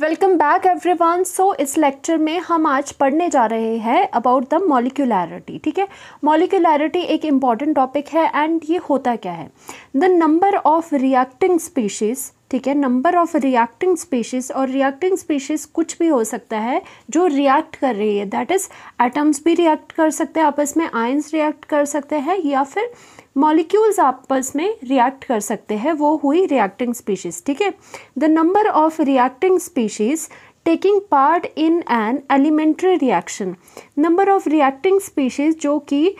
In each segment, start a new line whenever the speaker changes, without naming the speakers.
Welcome back everyone so इस lecture में हम आज पढ़ने जा रहे हैं अबाउट द मॉलिक्यूलैरिटी ठीक है मॉलिक्यूलैरिटी एक इम्पॉर्टेंट टॉपिक है एंड ये होता क्या है the number of reacting species ठीक है नंबर ऑफ रिएक्टिंग स्पीशीज और रिएक्टिंग स्पीशीज कुछ भी हो सकता है जो रिएक्ट कर रही है दैट इज़ एटम्स भी रिएक्ट कर सकते हैं आपस में आयंस रिएक्ट कर सकते हैं या फिर मॉलिक्यूल्स आपस में रिएक्ट कर सकते हैं वो हुई रिएक्टिंग स्पीशीज़ ठीक है the number of reacting species taking part in an elementary reaction number of reacting species जो कि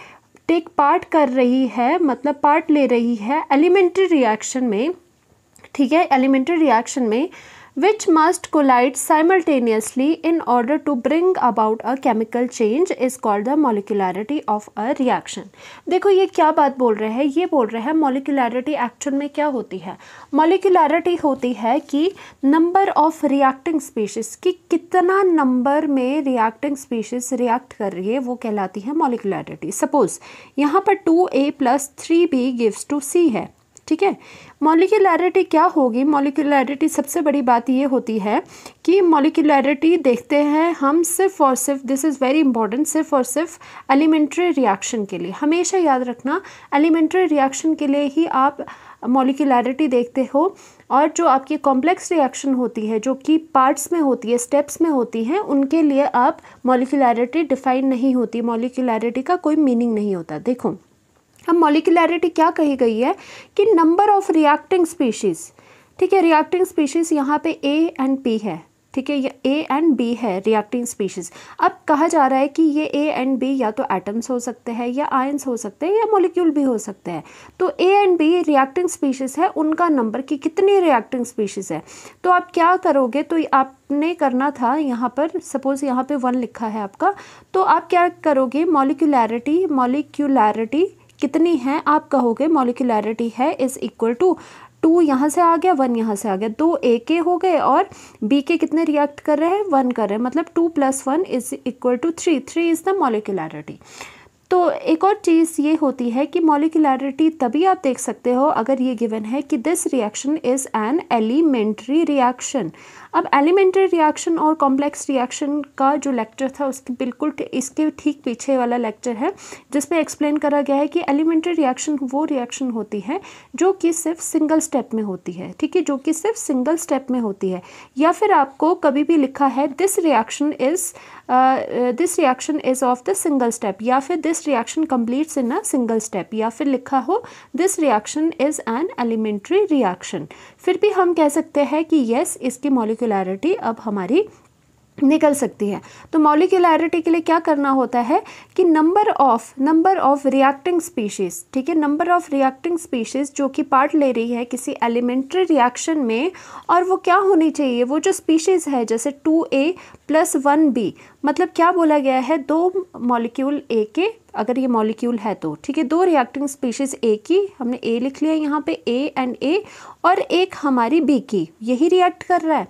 टेक पार्ट कर रही है मतलब पार्ट ले रही है एलिमेंट्री रिएक्शन में ठीक है एलिमेंट्री रिएक्शन में which must collide simultaneously in order to bring about a chemical change is called the molecularity of a reaction देखो ये क्या बात बोल रहे हैं ये बोल रहे हैं मोलिकुलरिटी एक्चुअल में क्या होती है मोलिकुलरिटी होती है कि नंबर ऑफ रिएक्टिंग स्पीशीज की कितना नंबर में रिएक्टिंग स्पीशीज रिएक्ट कर रही है वो कहलाती है मोलिकुलरिटी सपोज यहाँ पर two A plus three B gives two C है ठीक है मॉलिकुलरिटी क्या होगी मॉलिकुलरिटी सबसे बड़ी बात ये होती है कि मॉलिकुलरिटी देखते हैं हम सिर्फ और सिर्फ दिस इज़ वेरी इंपॉर्टेंट सिर्फ और सिर्फ एलिमेंट्री रिएक्शन के लिए हमेशा याद रखना एलिमेंट्री रिएक्शन के लिए ही आप मॉलिकुलरिटी देखते हो और जो आपकी कॉम्प्लेक्स रिएक्शन होती है जो कि पार्ट्स में होती है स्टेप्स में होती हैं उनके लिए आप मॉलिकुलरिटी डिफाइन नहीं होती मॉलिकुलरिटी का कोई मीनिंग नहीं होता देखो अब मॉलिकुलरिटी क्या कही गई है कि नंबर ऑफ रिएक्टिंग स्पीशीज़ ठीक है रिएक्टिंग स्पीशीज़ यहाँ पे ए एंड पी है ठीक है ये ए एंड बी है रिएक्टिंग स्पीशीज़ अब कहा जा रहा है कि ये ए एंड बी या तो एटम्स हो सकते हैं या आयंस हो सकते हैं या मोलिक्यूल भी हो सकते हैं तो A and B reacting species है उनका नंबर कि कितनी रिएक्टिंग स्पीशीज़ है तो आप क्या करोगे तो आपने करना था यहाँ पर सपोज़ यहाँ पे वन लिखा है आपका तो आप क्या करोगे मॉलिक्यूलैरिटी मॉलिक्यूलैरिटी कितनी है आप कहोगे मोलिकुलरिटी है इज़ इक्वल टू टू यहाँ से आ गया वन यहाँ से आ गया दो ए के हो गए और बी के कितने रिएक्ट कर रहे हैं वन कर रहे हैं मतलब two plus one is equal to three three is the molecularity तो एक और चीज़ ये होती है कि मॉलिकुलरिटी तभी आप देख सकते हो अगर ये गिवन है कि this reaction is an elementary reaction अब एलिमेंट्री रिएक्शन और कॉम्प्लेक्स रिएक्शन का जो लेक्चर था उसके बिल्कुल इसके ठीक पीछे वाला लेक्चर है जिसमें एक्सप्लेन करा गया है कि एलिमेंट्री रिएक्शन वो रिएक्शन होती है जो कि सिर्फ सिंगल स्टेप में होती है ठीक है जो कि सिर्फ सिंगल स्टेप में होती है या फिर आपको कभी भी लिखा है this reaction is this reaction is of the single step या फिर this reaction completes in a single step या फिर लिखा हो this reaction is an elementary reaction फिर भी हम कह सकते हैं कि येस इसकी मोलिकुलरिटी अब हमारी निकल सकती है तो मॉलिकुलरिटी के लिए क्या करना होता है कि number of number of reacting species ठीक है नंबर ऑफ रिएक्टिंग स्पीशीज जो कि पार्ट ले रही है किसी एलिमेंट्री रिएक्शन में और वो क्या होनी चाहिए वो जो स्पीशीज़ है जैसे two A plus one B मतलब क्या बोला गया है दो मॉलिक्यूल ए के अगर ये मॉलिक्यूल है तो ठीक है दो रिएक्टिंग स्पीशीज़ ए की हमने ए लिख लिया यहाँ पे ए एंड ए और एक हमारी बी की यही रिएक्ट कर रहा है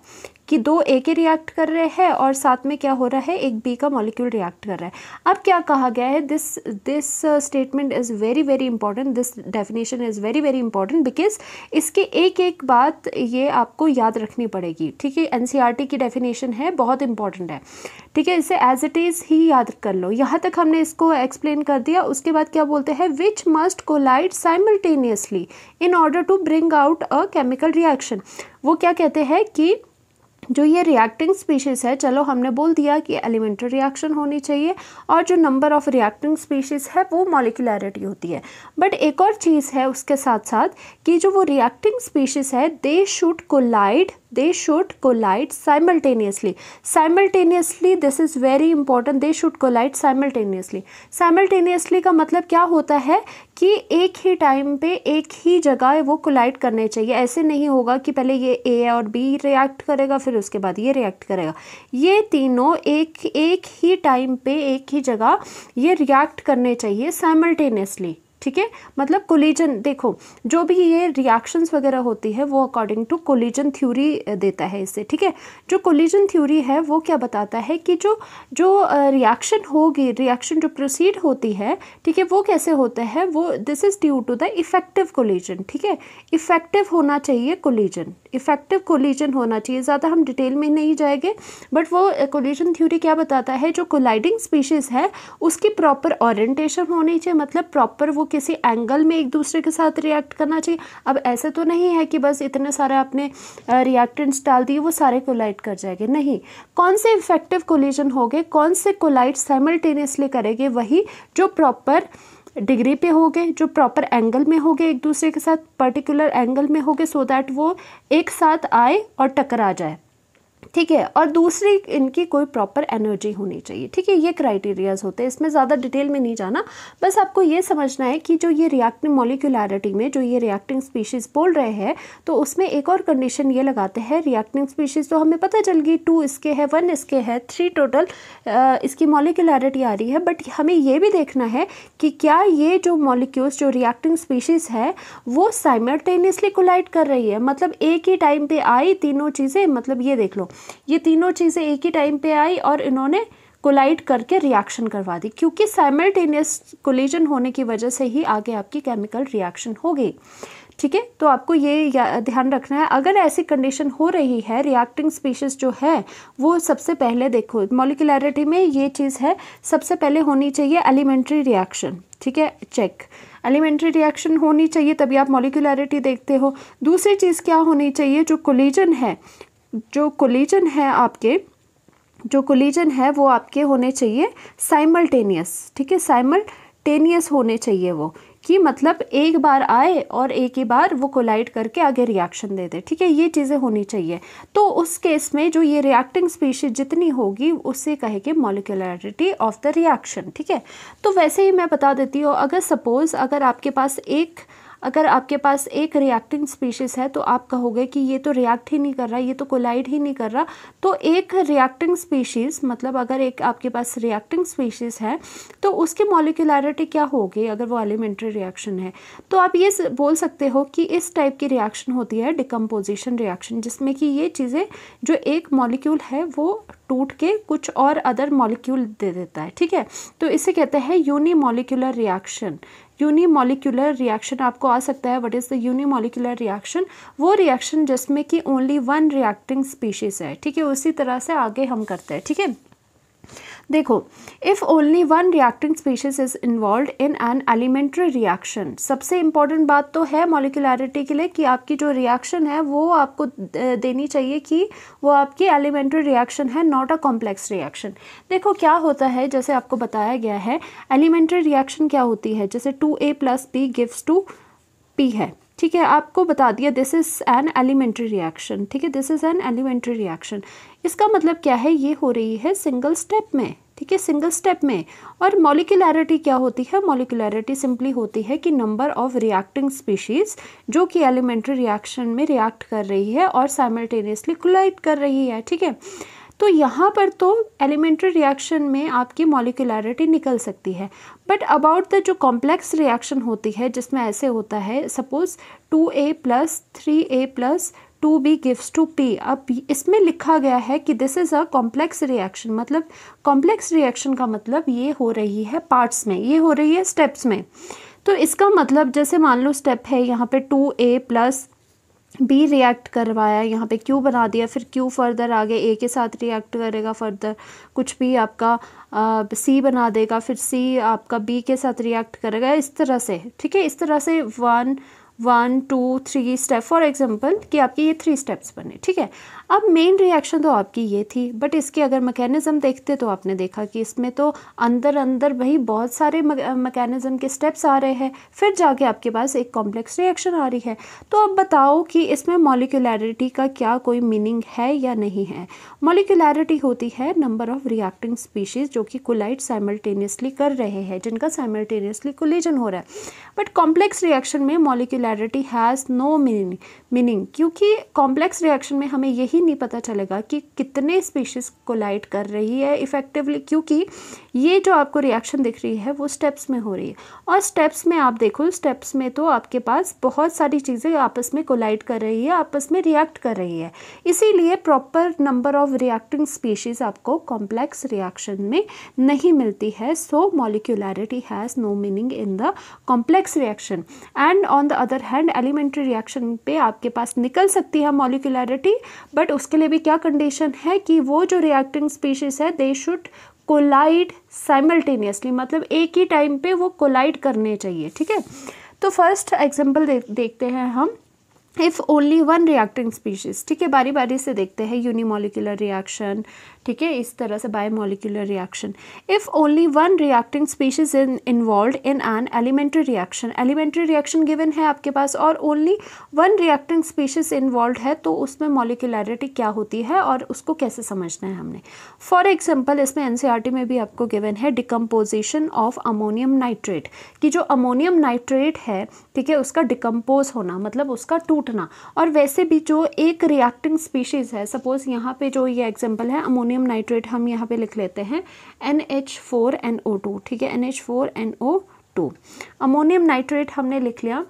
कि दो ए के रिएक्ट कर रहे हैं और साथ में क्या हो रहा है एक बी का मॉलिक्यूल रिएक्ट कर रहा है अब क्या कहा गया है this this statement is very very important this definition is very very important because इसके एक एक बात ये आपको याद रखनी पड़ेगी ठीक है एन e की डेफिनेशन है बहुत इंपॉर्टेंट है ठीक है इसे एज इट इज़ ही याद कर लो यहाँ तक हमने इसको एक्सप्लेन कर दिया उसके बाद क्या बोलते हैं which must collide simultaneously in order to bring out a chemical reaction वो क्या कहते हैं कि जो ये रिएक्टिंग स्पीशीज़ है चलो हमने बोल दिया कि एलिमेंट्री रिएक्शन होनी चाहिए और जो नंबर ऑफ़ रिएक्टिंग स्पीशीज़ है वो मॉलिकुलरिटी होती है बट एक और चीज़ है उसके साथ साथ कि जो वो रिएक्टिंग स्पीशीज़ है they should collide they should collide simultaneously simultaneously this is very important they should collide simultaneously simultaneously का मतलब क्या होता है कि एक ही टाइम पे एक ही जगह वो कोलाइट करने चाहिए ऐसे नहीं होगा कि पहले ये ए और बी रिएक्ट करेगा फिर उसके बाद ये रिएक्ट करेगा ये तीनों एक एक ही टाइम पे एक ही जगह ये रिएक्ट करने चाहिए साइमल्टेनियसली ठीक है मतलब कोलिजन देखो जो भी ये रिएक्शंस वगैरह होती है वो अकॉर्डिंग टू कोलिजन थ्योरी देता है इसे ठीक है जो कोलिजन थ्योरी है वो क्या बताता है कि जो जो रिएक्शन होगी रिएक्शन जो प्रोसीड होती है ठीक है वो कैसे होता है वो this is due to the effective collision ठीक है इफेक्टिव होना चाहिए कोलिजन इफेक्टिव कोलिजन होना चाहिए ज़्यादा हम डिटेल में नहीं जाएंगे बट वो कोलिजन थ्योरी क्या बताता है जो कोलाइडिंग स्पीशीज़ है उसकी प्रॉपर ऑरेंटेशन होनी चाहिए मतलब प्रॉपर वो किसी एंगल में एक दूसरे के साथ रिएक्ट करना चाहिए अब ऐसे तो नहीं है कि बस इतने सारे आपने रिएक्टेंट्स डाल दिए वो सारे कोलाइट कर जाएंगे नहीं कौन से इफेक्टिव कोलिजन हो गए कौन से कोलाइट साइमल्टेनियसली करेंगे वही जो प्रॉपर डिग्री पे हो गए जो प्रॉपर एंगल में हो गए एक दूसरे के साथ पर्टिकुलर एंगल में हो गए सो दैट वो एक साथ आए और टकरा जाए ठीक है और दूसरी इनकी कोई प्रॉपर एनर्जी होनी चाहिए ठीक है ये क्राइटेरियाज होते हैं इसमें ज़्यादा डिटेल में नहीं जाना बस आपको ये समझना है कि जो ये रिएक्टिंग मॉलिकुलरिटी में जो ये रिएक्टिंग स्पीशीज़ बोल रहे हैं तो उसमें एक और कंडीशन ये लगाते हैं रिएक्टिंग स्पीशीज़ तो हमें पता चल गई टू इसके है वन इसके है थ्री टोटल इसकी मॉलिकुलरिटी आ रही है बट हमें ये भी देखना है कि क्या ये जो मॉलिक्यूल्स जो रिएक्टिंग स्पीशीज़ है वो साइमल्टेनियसली कोलाइड कर रही है मतलब एक ही टाइम पर आई तीनों चीज़ें मतलब ये देख लो ये तीनों चीज़ें एक ही टाइम पे आई और इन्होंने कोलाइड करके रिएक्शन करवा दी क्योंकि साइमल्टेनियस कोलिजन होने की वजह से ही आगे आपकी केमिकल रिएक्शन हो गई ठीक है तो आपको ये ध्यान रखना है अगर ऐसी कंडीशन हो रही है रिएक्टिंग स्पीशीज जो है वो सबसे पहले देखो मोलिकुलरिटी में ये चीज़ है सबसे पहले होनी चाहिए एलिमेंट्री रिएक्शन ठीक है चेक एलिमेंट्री रिएक्शन होनी चाहिए तभी आप मोलिकुलरिटी देखते हो दूसरी चीज़ क्या होनी चाहिए जो कोलिजन है जो कोलिजन है आपके जो कोलिजन है वो आपके होने चाहिए साइमल्टेनियस ठीक है साइमल्टेनियस होने चाहिए वो कि मतलब एक बार आए और एक ही बार वो कोलाइड करके आगे रिएक्शन दे दे ठीक है ये चीज़ें होनी चाहिए तो उस केस में जो ये रिएक्टिंग स्पीशीज जितनी होगी उससे कहेगी मॉलिकुलरिटी ऑफ द रिएक्शन ठीक है तो वैसे ही मैं बता देती हूँ अगर सपोज़ अगर आपके पास एक अगर आपके पास एक रिएक्टिंग स्पीशीज़ है तो आप कहोगे कि ये तो रिएक्ट ही नहीं कर रहा ये तो कोलाइड ही नहीं कर रहा तो एक रिएक्टिंग स्पीशीज़ मतलब अगर एक आपके पास रिएक्टिंग स्पीशीज़ है तो उसकी मॉलिकुलरिटी क्या होगी अगर वो एलिमेंट्री रिएक्शन है तो आप ये बोल सकते हो कि इस टाइप की रिएक्शन होती है डिकम्पोजिशन रिएक्शन जिसमें कि ये चीज़ें जो एक मॉलिक्यूल है वो टूट के कुछ और अदर मॉलिक्यूल दे देता है ठीक है तो इसे कहते हैं unimolecular reaction unimolecular reaction आपको आ सकता है what is the unimolecular reaction वो रिएक्शन जिसमें कि ओनली वन रिएक्टिंग स्पीशीज़ है ठीक है उसी तरह से आगे हम करते हैं ठीक है देखो if only one reacting species is involve in an elementary reaction सबसे इम्पॉर्टेंट बात तो है मॉलिकुलरिटी के लिए कि आपकी जो रिएक्शन है वो आपको देनी चाहिए कि वो आपकी एलिमेंट्री रिएक्शन है नॉट अ कॉम्प्लेक्स रिएक्शन देखो क्या होता है जैसे आपको बताया गया है एलिमेंट्री रिएक्शन क्या होती है जैसे two A plus B gives two P है ठीक है आपको बता दिया this is an elementary reaction ठीक है this is an elementary reaction इसका मतलब क्या है ये हो रही है सिंगल स्टेप में ठीक है सिंगल स्टेप में और मॉलिकुलरिटी क्या होती है मॉलिकुलरिटी सिंपली होती है कि नंबर ऑफ रिएक्टिंग स्पीशीज़ जो कि एलिमेंट्री रिएक्शन में रिएक्ट कर रही है और साइमल्टेनियसली कोलाइड कर रही है ठीक है तो यहाँ पर तो एलिमेंट्री रिएक्शन में आपकी मॉलिकुलरिटी निकल सकती है बट अबाउट द जो कॉम्प्लेक्स रिएक्शन होती है जिसमें ऐसे होता है suppose two A plus three A plus two B gives two P अब इसमें लिखा गया है कि this is a complex reaction मतलब कॉम्प्लेक्स रिएक्शन का मतलब ये हो रही है पार्ट्स में ये हो रही है स्टेप्स में तो इसका मतलब जैसे मान लो स्टेप है यहाँ पे two A plus B react करवाया यहाँ पे क्यू बना दिया फिर क्यू फर्दर आगे ए के साथ रिएक्ट करेगा फर्दर कुछ भी आपका सी बना देगा फिर सी आपका बी के साथ रिएक्ट करेगा इस तरह से ठीक है इस तरह से one one two three step for example कि आपके ये थ्री स्टेप्स बने ठीक है अब मेन रिएक्शन तो आपकी ये थी बट इसकी अगर मैकेनिज़्म देखते तो आपने देखा कि इसमें तो अंदर अंदर भाई बहुत सारे मैकेनिज़्म के स्टेप्स आ रहे हैं फिर जाके आपके पास एक कॉम्प्लेक्स रिएक्शन आ रही है तो अब बताओ कि इसमें मॉलिकुलरिटी का क्या कोई मीनिंग है या नहीं है मॉलिकुलरिटी होती है नंबर ऑफ़ रिएक्टिंग स्पीशीज़ जो कि कोलाइट साइमल्टेनियसली कर रहे हैं जिनका साइमल्टेनियसली कोलिजन हो रहा है बट कॉम्प्लेक्स रिएक्शन में molecularity has no meaning meaning क्योंकि कॉम्प्लेक्स रिएक्शन में हमें यही ही नहीं पता चलेगा कि कितने स्पीशीज़ कोलाइट कर रही है इफ़ेक्टिवली क्योंकि ये जो आपको रिएक्शन दिख रही है वो स्टेप्स में हो रही है और स्टेप्स में आप देखो स्टेप्स में तो आपके पास बहुत सारी चीज़ें आपस में कोलाइट कर रही है आपस में रिएक्ट कर रही है इसीलिए proper number of reacting species आपको कॉम्प्लेक्स रिएक्शन में नहीं मिलती है so molecularity has no meaning in the complex reaction and on the other hand elementary reaction पे आपके पास निकल सकती है मॉलिक्यूलैरिटी बट बट उसके लिए भी क्या कंडीशन है कि वो जो रिएक्टिंग स्पीशीज़ है दे शुड कोलाइड साइमल्टेनियसली मतलब एक ही टाइम पे वो कोलाइड करने चाहिए ठीक है तो फर्स्ट एग्जांपल दे, देखते हैं हम if only one reacting species ठीक है बारी बारी से देखते हैं यूनिमोलिकुलर रिएक्शन ठीक है इस तरह से bimolecular reaction if only one reacting species in involve in an elementary reaction elementary reaction given है आपके पास और only one reacting species involve है तो उसमें मॉलिकुलरिटी क्या होती है और उसको कैसे समझना है हमने फॉर एग्जाम्पल इसमें एन e में भी आपको गिवन है डिकम्पोजिशन ऑफ अमोनियम नाइट्रेट कि जो अमोनियम नाइट्रेट है ठीक है उसका डिकम्पोज होना मतलब उसका टूटना और वैसे भी जो एक रिएक्टिंग स्पीशीज़ है सपोज़ यहाँ पे जो ये एग्जाम्पल है अमोनियम अमोनियम नाइट्रेट हम यहाँ पे लिख लेते हैं N H four N O two ठीक है N H four N O two ammonium nitrate हमने लिख लिया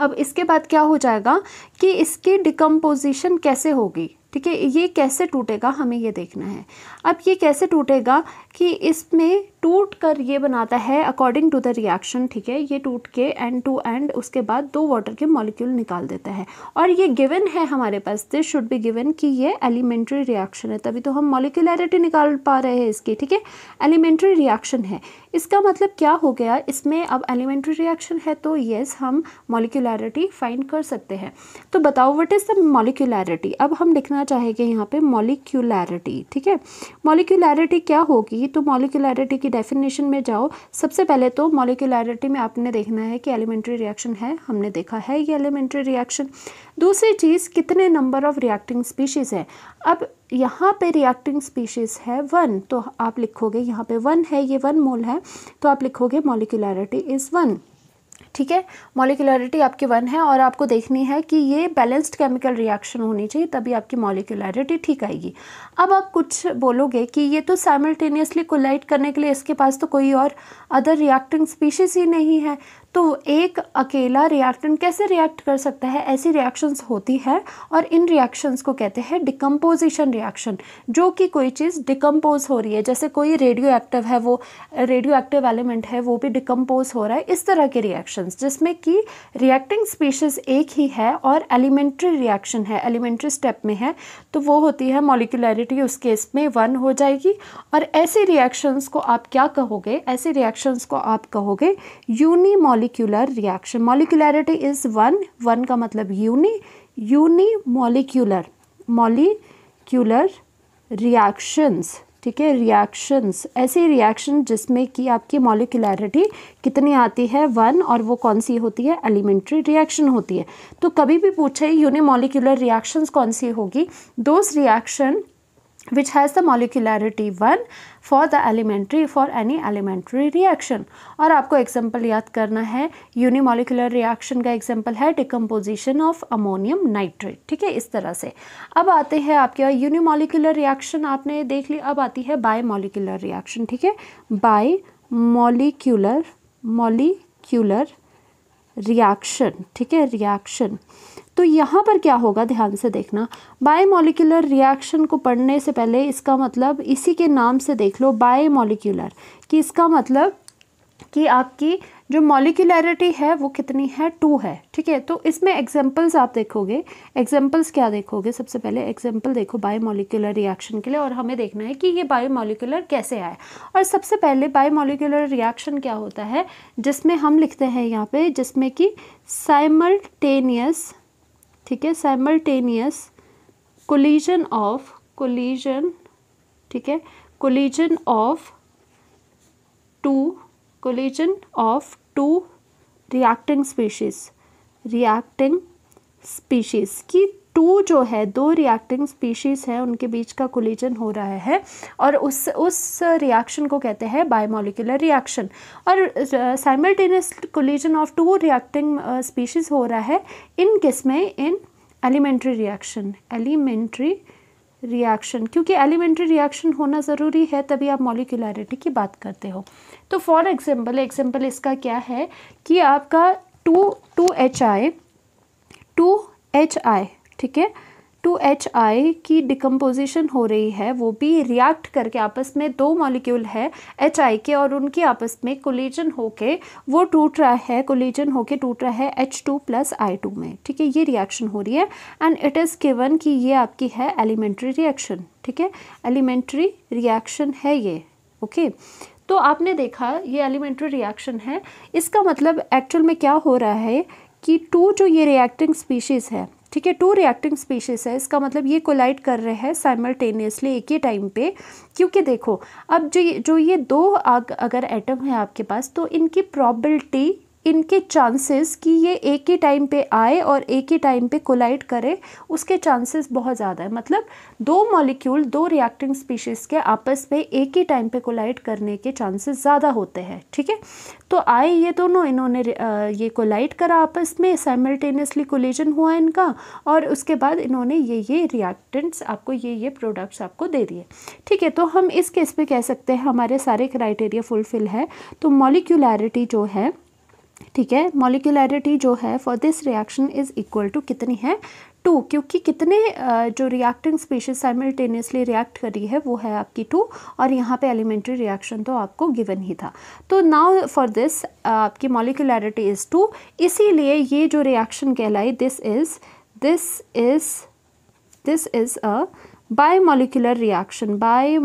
अब इसके बाद क्या हो जाएगा कि इसकी डिकम्पोजिशन कैसे होगी ठीक है ये कैसे टूटेगा हमें ये देखना है अब ये कैसे टूटेगा कि इसमें टूट कर ये बनाता है अकॉर्डिंग टू द रिएक्शन ठीक है ये टूट के एंड टू एंड उसके बाद दो वाटर के मॉलिक्यूल निकाल देता है और ये गिवन है हमारे पास दिस शुड बी गिवन कि ये एलिमेंट्री रिएक्शन है तभी तो हम मॉलिकुलरिटी निकाल पा रहे हैं इसकी ठीक है एलिमेंट्री रिएक्शन है इसका मतलब क्या हो गया इसमें अब एलिमेंट्री रिएक्शन है तो येस हम मॉलिकुलरिटी फाइंड कर सकते हैं तो बताओ वट इज़ द मॉलिकुलरिटी अब हम लिखना चाहेंगे यहाँ पर मॉलिक्यूलरिटी ठीक है मॉलिकुलरिटी क्या होगी तो मॉलिकुलरिटी की डेफिनेशन में जाओ सबसे पहले तो मॉलिकुलरिटी में आपने देखना है कि एलिमेंट्री रिएक्शन है हमने देखा है ये एलिमेंट्री रिएक्शन दूसरी चीज़ कितने नंबर ऑफ रिएक्टिंग स्पीशीज़ है अब यहाँ पे रिएक्टिंग स्पीशीज़ है वन तो आप लिखोगे यहाँ पे वन है ये वन मोल है तो आप लिखोगे मॉलिकुलरिटी इज़ वन ठीक है मॉलिकुलरिटी आपकी वन है और आपको देखनी है कि ये बैलेंस्ड केमिकल रिएक्शन होनी चाहिए तभी आपकी मॉलिकुलरिटी ठीक आएगी अब आप कुछ बोलोगे कि ये तो साइमल्टेनियसली कोलाइट करने के लिए इसके पास तो कोई और अदर रिएक्टिंग स्पीशीज़ ही नहीं है तो एक अकेला रिएक्टेंट कैसे रिएक्ट कर सकता है ऐसी रिएक्शंस होती है और इन रिएक्शंस को कहते हैं डिकम्पोजिशन रिएक्शन जो कि कोई चीज़ डिकम्पोज हो रही है जैसे कोई रेडियो एक्टिव है वो रेडियो एक्टिव एलिमेंट है वो भी डिकम्पोज हो रहा है इस तरह के रिएक्शंस जिसमें कि रिएक्टिंग स्पीशीज़ एक ही है और एलिमेंट्री रिएक्शन है एलिमेंट्री स्टेप में है तो वो होती है मॉलिकुलरिटी उस केस में वन हो जाएगी और ऐसे रिएक्शंस को आप क्या कहोगे ऐसे रिएक्शंस को आप कहोगे unimolecular reaction molecularity is one one का मतलब uni uni molecular molecular reactions ठीक है रिएक्शंस ऐसी रिएक्शन जिसमें कि आपकी मॉलिकुलरिटी कितनी आती है वन और वो कौन सी होती है एलिमेंट्री रिएक्शन होती है तो कभी भी पूछे यूनिमोलिकुलर रिएक्शंस कौन सी होगी those reaction which has the molecularity 1 for the elementary for any elementary reaction और आपको example याद करना है unimolecular reaction का example है decomposition of ammonium nitrate ठीक है इस तरह से अब आते हैं आपके unimolecular reaction आपने देख ली अब आती है bimolecular reaction ठीक है bimolecular molecular reaction ठीक है reaction तो यहाँ पर क्या होगा ध्यान से देखना बायोमोलिकुलर रिएक्शन को पढ़ने से पहले इसका मतलब इसी के नाम से देख लो बायोमोलिकुलर कि इसका मतलब कि आपकी जो मॉलिकुलरिटी है वो कितनी है टू है ठीक है तो इसमें एग्जांपल्स आप देखोगे एग्जांपल्स क्या देखोगे सबसे पहले एग्जांपल देखो बायोमोलिकुलर रिएक्शन के लिए और हमें देखना है कि ये बायोमोलिकुलर कैसे आए और सबसे पहले बायोमोलिकुलर रिएक्शन क्या होता है जिसमें हम लिखते हैं यहाँ पे जिसमें कि साइमल्टेनियस ठीक है साइमल्टेनियस कोलिजन ऑफ कोलिजन ठीक है collision of two collision of two reacting species reacting species की टू जो है दो रिएक्टिंग स्पीशीज़ हैं उनके बीच का कोलिजन हो रहा है और उस उस रिएक्शन को कहते हैं बायोमोलिकुलर रिएक्शन और simultaneous collision of two reacting species हो रहा है इन किस में in elementary reaction elementary reaction क्योंकि एलिमेंट्री रिएक्शन होना ज़रूरी है तभी आप मॉलिकुलरिटी की बात करते हो तो फॉर एग्जांपल एग्जांपल इसका क्या है कि आपका two two H I two H I ठीक है टू एच आई की डिकम्पोजिशन हो रही है वो भी रिएक्ट करके आपस में दो मॉलिक्यूल है एच आई के और उनकी आपस में कोलेजन होके वो टूट रहा है कोलेजन होके टूट रहा है H two plus I two में ठीक है ये रिएक्शन हो रही है एंड इट इज़ गिवन कि ये आपकी है एलिमेंट्री रिएक्शन ठीक है एलिमेंट्री रिएक्शन है ये ओके okay? तो आपने देखा ये एलिमेंट्री रिएक्शन है इसका मतलब एक्चुअल में क्या हो रहा है कि टू जो ये रिएक्टिंग स्पीशीज़ है ठीक है टू रिएक्टिंग स्पीशीज है इसका मतलब ये कोलाइड कर रहे हैं साइमल्टेनियसली एक ही टाइम पे क्योंकि देखो अब जो ये जो ये दो अगर एटम है आपके पास तो इनकी प्रॉबिलिटी इनके चांसेस कि ये एक ही टाइम पे आए और एक ही टाइम पे कोलाइड करें उसके चांसेस बहुत ज़्यादा है मतलब दो मॉलिक्यूल दो रिएक्टिंग स्पीशीज़ के आपस में एक ही टाइम पे कोलाइड करने के चांसेस ज़्यादा होते हैं ठीक है तो आए ये दोनों इन्होंने ये कोलाइड करा आपस में साइमल्टेनियसली कोलेजन हुआ इनका और उसके बाद इन्होंने ये ये रिएक्टेंट्स आपको ये ये प्रोडक्ट्स आपको दे दिए ठीक है तो हम इस केस पर कह सकते हैं हमारे सारे क्राइटेरिया फुलफिल है तो मॉलिक्यूलैरिटी जो है ठीक है मॉलिकुलरिटी जो है for this reaction is equal to कितनी है टू क्योंकि कितने जो रिएक्टिंग स्पीशीज साइमल्टेनियसली रिएक्ट कर रही है वो है आपकी टू और यहाँ पे एलिमेंट्री रिएक्शन तो आपको गिवन ही था तो नाउ फॉर दिस आपकी मॉलिकुलरिटी इज़ टू इसीलिए ये जो रिएक्शन कहलाई this is this is this is a bimolecular reaction bi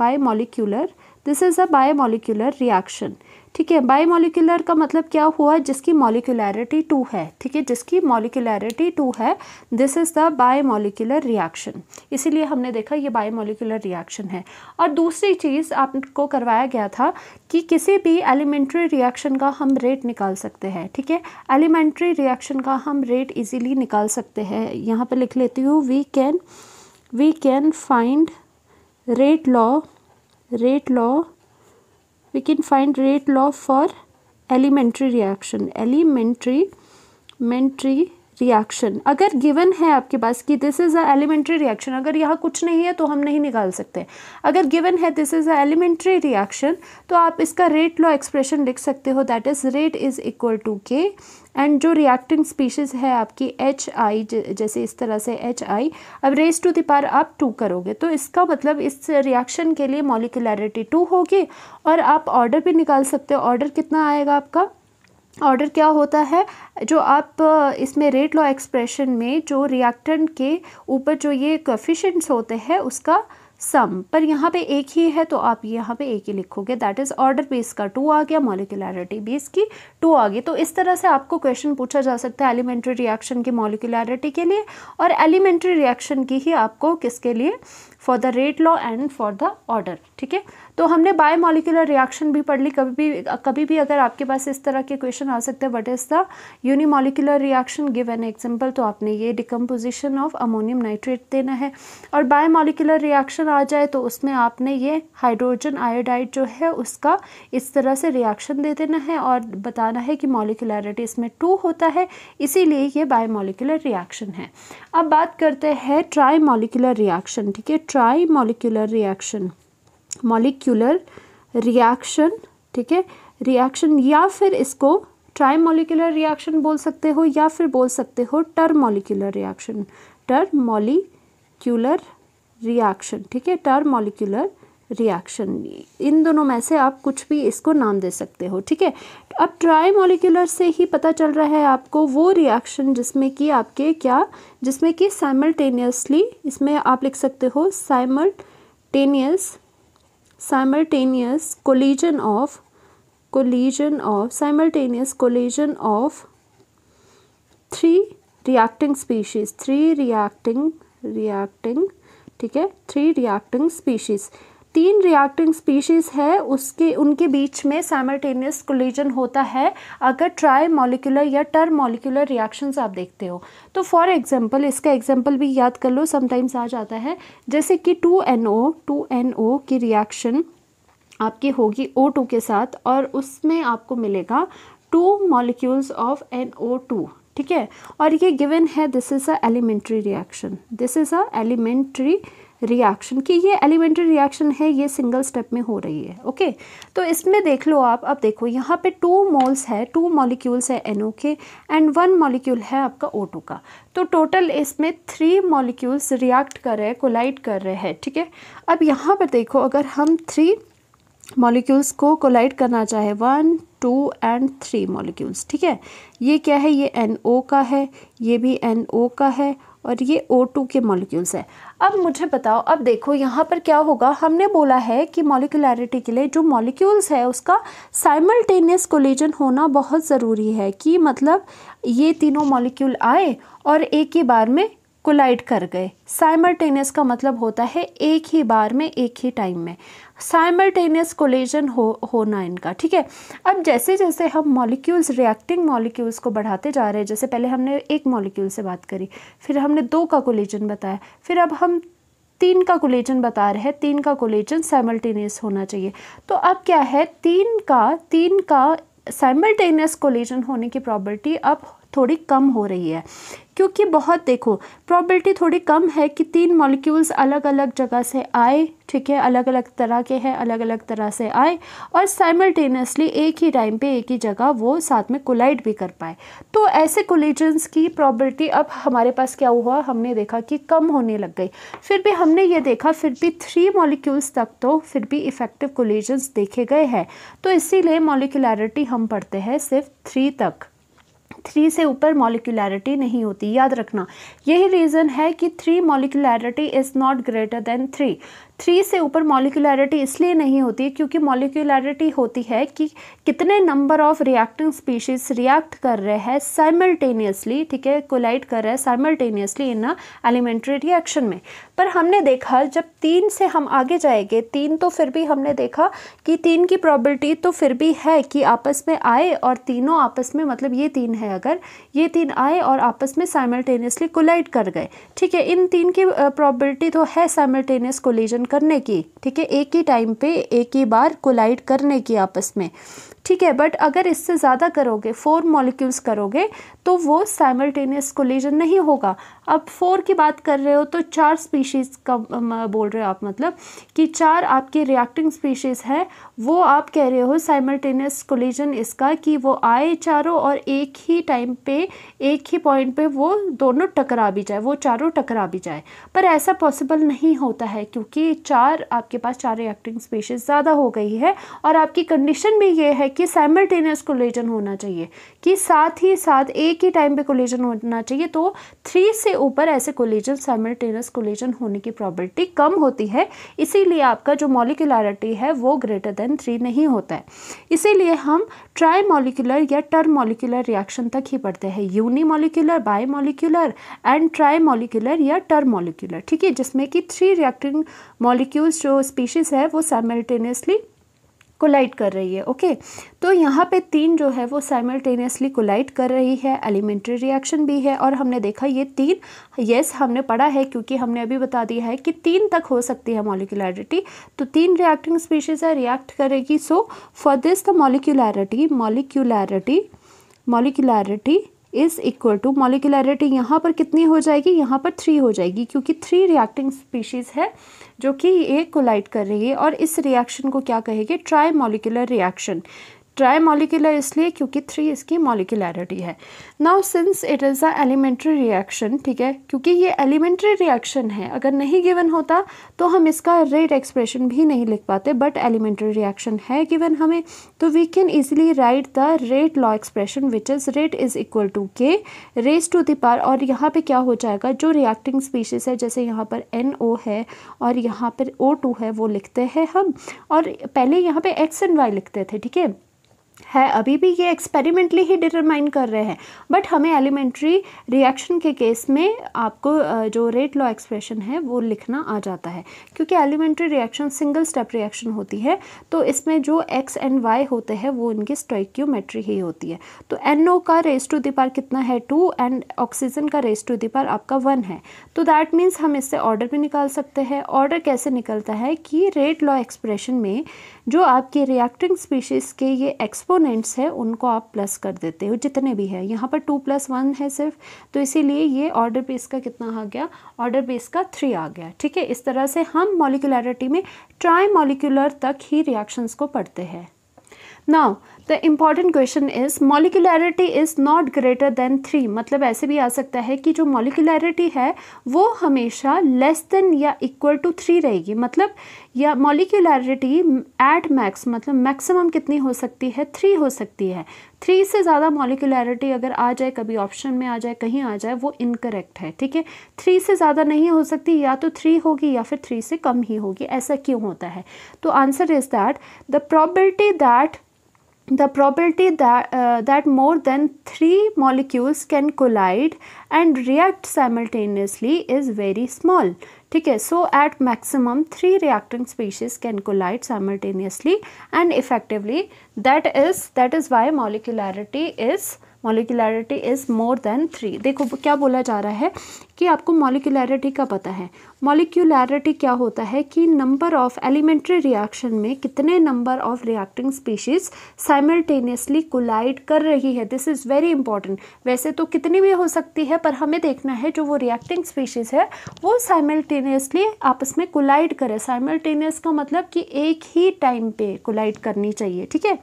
bimolecular this is a bimolecular reaction ठीक है बाई मोलिकुलर का मतलब क्या हुआ जिसकी मोलिकुलरिटी टू है ठीक है जिसकी मोलिकुलरिटी टू है this is the bimolecular reaction इसीलिए हमने देखा ये बाई मोलिकुलर रिएक्शन है और दूसरी चीज़ आपको करवाया गया था कि किसी भी एलिमेंट्री रिएक्शन का हम रेट निकाल सकते हैं ठीक है एलिमेंट्री रिएक्शन का हम रेट इजीली निकाल सकते हैं यहाँ पर लिख लेती हूँ we can we can find rate law rate law we can find rate law for elementary reaction elementary mentary reaction अगर गिवन है आपके पास कि this is a elementary reaction अगर यहाँ कुछ नहीं है तो हम नहीं निकाल सकते अगर गिवन है this is a elementary reaction तो आप इसका रेट लॉ एक्सप्रेशन लिख सकते हो that is rate is equal to k and जो रिएक्टिंग स्पीशीज़ है आपकी एच आई जैसे इस तरह से एच आई अब रेस टू दार आप टू करोगे तो इसका मतलब इस रिएक्शन के लिए मॉलिकुलरिटी टू होगी और आप ऑर्डर भी निकाल सकते हो ऑर्डर कितना आएगा आपका ऑर्डर क्या होता है जो आप इसमें रेट लॉ एक्सप्रेशन में जो रिएक्टेंट के ऊपर जो ये कोफिशेंट्स होते हैं उसका सम पर यहाँ पे एक ही है तो आप यहाँ पे एक ही लिखोगे दैट इज़ ऑर्डर बेस का टू आ गया मॉलिकुलरिटी बेस की टू आ गई तो इस तरह से आपको क्वेश्चन पूछा जा सकता है एलिमेंट्री रिएक्शन की मॉलिकुलरिटी के लिए और एलिमेंट्री रिएक्शन की ही आपको किसके लिए for the rate law and for the order ठीक है तो हमने बायोमोलिकुलर रिएक्शन भी पढ़ ली कभी भी कभी भी अगर आपके पास इस तरह के क्वेश्चन आ सकते हैं what is the unimolecular reaction give an example तो आपने ये डिकम्पोजिशन ऑफ अमोनियम नाइट्रेट देना है और बायोमोलिकुलर रिएक्शन आ जाए तो उसमें आपने ये हाइड्रोजन आयोडाइड जो है उसका इस तरह से रिएक्शन दे देना है और बताना है कि मॉलिकुलरिटी इसमें टू होता है इसीलिए ये बायोमोलिकुलर रिएक्शन है अब बात करते हैं ट्राई मॉलिकुलर रिएक्शन ठीक है try trimolecular reaction molecular reaction ठीक है रिएक्शन या फिर इसको ट्राई मोलिकुलर रिएक्शन बोल सकते हो या फिर बोल सकते हो टर्मोलिकुलर रिएक्शन टर्मोलिक्यूलर रिएक्शन ठीक है टर्मोलिकुलर रिएक्शन इन दोनों में से आप कुछ भी इसको नाम दे सकते हो ठीक है अब ट्राई मोलिकुलर से ही पता चल रहा है आपको वो रिएक्शन जिसमें कि आपके क्या जिसमें कि साइमल्टेनियसली इसमें आप लिख सकते हो simultaneous simultaneous collision of collision of simultaneous collision of three reacting species three reacting reacting ठीक है थ्री रिएक्टिंग स्पीशीज़ तीन रिएक्टिंग स्पीशीज़ है उसके उनके बीच में सैमल्टेनियस कोलिजन होता है अगर ट्राई मॉलिकुलर या टर मॉलिकुलर रिएक्शंस आप देखते हो तो फॉर एग्जांपल इसका एग्जांपल भी याद कर लो समटाइम्स आ जाता है जैसे कि two N O two N O की रिएक्शन आपकी होगी ओ टू के साथ और उसमें आपको मिलेगा two molecules of N O two ठीक है और ये गिवन है this is a elementary reaction this is a elementary reaction कि ये एलिमेंट्री रिएक्शन है ये सिंगल स्टेप में हो रही है ओके तो इसमें देख लो आप अब देखो यहाँ पे टू मोल्स है टू मॉलिक्यूल्स है एन के एंड वन मॉलिक्यूल है आपका ओ का तो टोटल इसमें थ्री मॉलिक्यूल्स रिएक्ट कर रहे हैं कोलाइड कर रहे हैं ठीक है अब यहाँ पर देखो अगर हम थ्री मॉलिक्यूल्स को कोलाइड करना चाहे one two and three molecules ठीक है ये क्या है ये एन का है ये भी एन का है और ये O2 के मॉलिक्यूल्स है अब मुझे बताओ अब देखो यहाँ पर क्या होगा हमने बोला है कि मॉलिकुलरिटी के लिए जो मॉलिक्यूल्स है उसका साइमल्टेनियस कोलिजन होना बहुत ज़रूरी है कि मतलब ये तीनों मॉलिक्यूल आए और एक ही बार में कोलाइड कर गए साइमल्टेनियस का मतलब होता है एक ही बार में एक ही टाइम में साइमल्टेनियस कोलेजन हो होना इनका ठीक है अब जैसे जैसे हम मॉलिक्यूल्स रिएक्टिंग मॉलिक्यूल्स को बढ़ाते जा रहे हैं जैसे पहले हमने एक मॉलिक्यूल से बात करी फिर हमने दो का कोलेजन बताया फिर अब हम तीन का कोलेजन बता रहे हैं तीन का कोलेजन साइमल्टेनियस होना चाहिए तो अब क्या है तीन का तीन का साइमल्टेनियस कोलेजन होने की प्रॉपर्टी अब थोड़ी कम हो रही है क्योंकि बहुत देखो प्रॉबिलिटी थोड़ी कम है कि तीन मॉलिक्यूल्स अलग अलग जगह से आए ठीक है अलग अलग तरह के हैं अलग अलग तरह से आए और साइमल्टेनियसली एक ही टाइम पे एक ही जगह वो साथ में कोलाइड भी कर पाए तो ऐसे कोलिजन्स की प्रॉबिलिटी अब हमारे पास क्या हुआ हमने देखा कि कम होने लग गई फिर भी हमने ये देखा फिर भी थ्री मॉलिक्यूल्स तक तो फिर भी इफ़ेक्टिव कोलिजन्स देखे गए हैं तो इसीलिए मॉलिकुलरिटी हम पढ़ते हैं सिर्फ थ्री तक थ्री से ऊपर मॉलिकुलरिटी नहीं होती याद रखना यही रीज़न है कि three molecularity is not greater than three three से ऊपर मॉलिकुलरिटी इसलिए नहीं होती क्योंकि मॉलिकुलरिटी होती है कि कितने number of reacting species react कर रहे हैं साइमल्टेनियसली ठीक है कोलाइट कर रहे हैं साइमल्टेनियसली इन एलिमेंट्री रिएक्शन में पर हमने देखा जब तीन से हम आगे जाएंगे तीन तो फिर भी हमने देखा कि तीन की प्रॉबलिटी तो फिर भी है कि आपस में आए और तीनों आपस में मतलब ये तीन है अगर ये तीन आए और आपस में साइमल्टेनियसली कोलाइड कर गए ठीक है इन तीन की प्रॉबलिटी तो है साइमल्टेनियस कोलिजन करने की ठीक है एक ही टाइम पे एक ही बार कोलाइड करने की आपस में ठीक है बट अगर इससे ज़्यादा करोगे फोर मॉलिक्यूल्स करोगे तो वो साइमल्टेनियस कोलिजन नहीं होगा अब फोर की बात कर रहे हो तो चार स्पीशीज़ का बोल रहे हो आप मतलब कि चार आपके रिएक्टिंग स्पीशीज़ हैं वो आप कह रहे हो साइमल्टेनियस कोलिजन इसका कि वो आए चारों और एक ही टाइम पे एक ही पॉइंट पे वो दोनों टकरा भी जाए वो चारों टकरा भी जाए पर ऐसा पॉसिबल नहीं होता है क्योंकि चार आपके पास चार रिएक्टिंग स्पीशीज़ ज़्यादा हो गई है और आपकी कंडीशन भी ये है कि साइमल्टेनियस कोलिजन होना चाहिए कि साथ ही साथ एक एक ही टाइम पे कोलिजन होना चाहिए तो थ्री से ऊपर ऐसे कोलिजन साइमल्टेनियस कोलिजन होने की प्रॉबिलिटी कम होती है इसीलिए आपका जो मॉलिकुलरिटी है वो ग्रेटर देन थ्री नहीं होता है इसीलिए हम ट्राई मॉलिकुलर या टर्म मॉलिकुलर रिएक्शन तक ही पढ़ते हैं unimolecular bimolecular and trimolecular या टर्म मॉलिकुलर ठीक है जिसमें कि थ्री रिएक्टिंग मॉलिक्यूल्स जो स्पीशीज़ है वो सेमिलटेनियसली कोलाइट कर रही है ओके तो यहाँ पे तीन जो है वो साइमल्टेनियसली कोलाइट कर रही है एलिमेंट्री रिएक्शन भी है और हमने देखा ये तीन येस हमने पढ़ा है क्योंकि हमने अभी बता दिया है कि तीन तक हो सकती है मॉलिकुलरिटी तो तीन रिएक्टिंग स्पीशीज है रिएक्ट करेगी so for this the molecularity molecularity molecularity is equal to molecularity यहाँ पर कितनी हो जाएगी यहाँ पर थ्री हो जाएगी क्योंकि थ्री रिएक्टिंग स्पीशीज़ है जो कि ये कोलाइड कर रही है और इस रिएक्शन को क्या कहेंगे trimolecular reaction trimolecular इसलिए क्योंकि थ्री इसकी मॉलिकुलरिटी है now since it is a elementary reaction ठीक है क्योंकि ये एलिमेंट्री रिएक्शन है अगर नहीं गिवन होता तो हम इसका रेट एक्सप्रेशन भी नहीं लिख पाते बट एलिमेंट्री रिएक्शन है गिवन हमें तो we can easily write the rate law expression which is rate is equal to K raise to the और यहाँ पर क्या हो जाएगा जो रिएक्टिंग स्पीशीज़ है जैसे यहाँ पर एन ओ है और यहाँ पर ओ टू है वो लिखते हैं हम और पहले यहाँ पर एक्स एंड वाई लिखते थे ठीक है है अभी भी ये एक्सपेरिमेंटली ही डिटरमाइन कर रहे हैं बट हमें एलिमेंट्री रिएक्शन के केस में आपको जो रेट लॉ एक्सप्रेशन है वो लिखना आ जाता है क्योंकि elementary reaction single step reaction होती है तो इसमें जो एक्स एंड वाई होते हैं वो इनकी स्टोइक्योमेट्री ही होती है तो एन NO का रेस टू दार कितना है टू एंड ऑक्सीजन का रेस टू दार आपका वन है तो दैट मीन्स हम इससे ऑर्डर भी निकाल सकते हैं ऑर्डर कैसे निकलता है कि रेट लॉ एक्सप्रेशन में जो आपके रिएक्टिंग स्पीशीज़ के ये एक्स एक्सपोनेंट्स है उनको आप प्लस कर देते हो जितने भी है यहाँ पर टू प्लस वन है सिर्फ तो इसीलिए ये ऑर्डर बेस का कितना आ गया ऑर्डर बेस का थ्री आ गया ठीक है इस तरह से हम मॉलिकुलरिटी में ट्राई मॉलिकुलर तक ही रिएक्शंस को पढ़ते हैं now the important question is molecularity is not greater than three मतलब ऐसे भी आ सकता है कि जो मॉलिकुलरिटी है वो हमेशा लेस देन या इक्वल टू थ्री रहेगी मतलब या मॉलिकुलरिटी एट मैक्स मतलब मैक्सिमम कितनी हो सकती है थ्री हो सकती है थ्री से ज़्यादा मॉलिकुलरिटी अगर आ जाए कभी ऑप्शन में आ जाए कहीं आ जाए वो इनकरेक्ट है ठीक है थ्री से ज़्यादा नहीं हो सकती या तो थ्री होगी या फिर थ्री से कम ही होगी ऐसा क्यों होता है तो answer is that the probability that the property that, uh, that more than can molecules can collide and react simultaneously is very small ठीक है so at maximum three reacting species can collide simultaneously and effectively that is that is why molecularity is molecularity is more than three देखो क्या बोला जा रहा है कि आपको मॉलिकुलरिटी का पता है मॉलिकुलरिटी क्या होता है कि नंबर ऑफ एलिमेंट्री रिएक्शन में कितने number of reacting species simultaneously collide कर रही है दिस इज़ वेरी इंपॉर्टेंट वैसे तो कितनी भी हो सकती है पर हमें देखना है जो वो रिएक्टिंग स्पीशीज़ है वो साइमल्टेनियसली आपस में कोलाइड करे साइमल्टेनियस का मतलब कि एक ही टाइम पे कोलाइड करनी चाहिए ठीक है